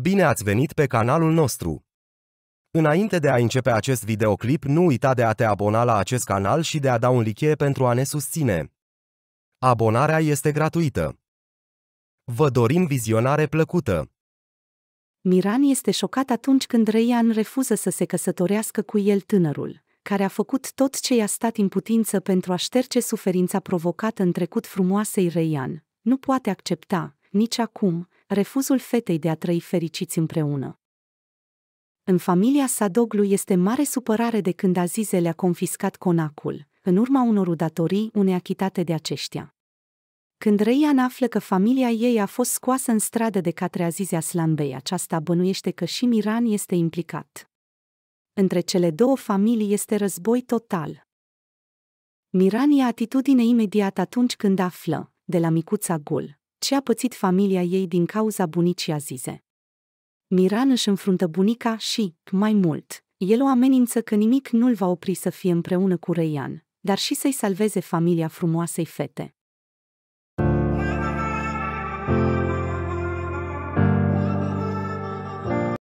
Bine ați venit pe canalul nostru! Înainte de a începe acest videoclip, nu uita de a te abona la acest canal și de a da un like pentru a ne susține. Abonarea este gratuită. Vă dorim vizionare plăcută! Miran este șocat atunci când Reian refuză să se căsătorească cu el tânărul, care a făcut tot ce i-a stat în putință pentru a șterge suferința provocată în trecut frumoasei Reian. Nu poate accepta, nici acum, refuzul fetei de a trăi fericiți împreună. În familia Sadoglu este mare supărare de când Azize le-a confiscat conacul, în urma unor unei achitate de aceștia. Când Reian află că familia ei a fost scoasă în stradă de către Azize Aslanbei, aceasta bănuiește că și Miran este implicat. Între cele două familii este război total. Miran ia atitudine imediat atunci când află, de la micuța Gul, ce a pățit familia ei din cauza bunicii Azize. Miran își înfruntă bunica și, mai mult, el o amenință că nimic nu-l va opri să fie împreună cu Reian, dar și să-i salveze familia frumoasei fete.